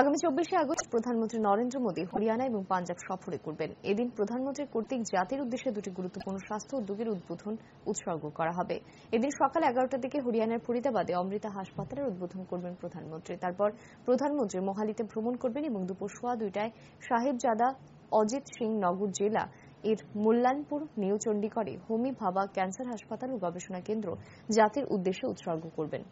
আগামী চব্বিশে আগস্ট প্রধানমন্ত্রী নরেন্দ্র মোদী হরিয়ানা এবং পাঞ্জাব সফরে করবেন এদিন প্রধানমন্ত্রী কর্তৃক জাতির উদ্দেশ্যে দুটি গুরুত্বপূর্ণ স্বাস্থ্য উদ্যোগের উদ্বোধন উৎসর্গ করা হবে এদিন সকাল এগারোটার দিকে হরিয়ানার ফরিদাবাদে অমৃতা হাসপাতালের উদ্বোধন করবেন প্রধানমন্ত্রী তারপর প্রধানমন্ত্রী মোহালিতে ভ্রমণ করবেন এবং দুপুর সোয়া দুইটায় সাহেবজাদা অজিত সিং নগর জেলা এর মোল্লানপুর নিউ চণ্ডীগড়ে হোমি ভাবা ক্যান্সার হাসপাতাল ও গবেষণা কেন্দ্র জাতির উদ্দেশ্যে উৎসর্গ করবেন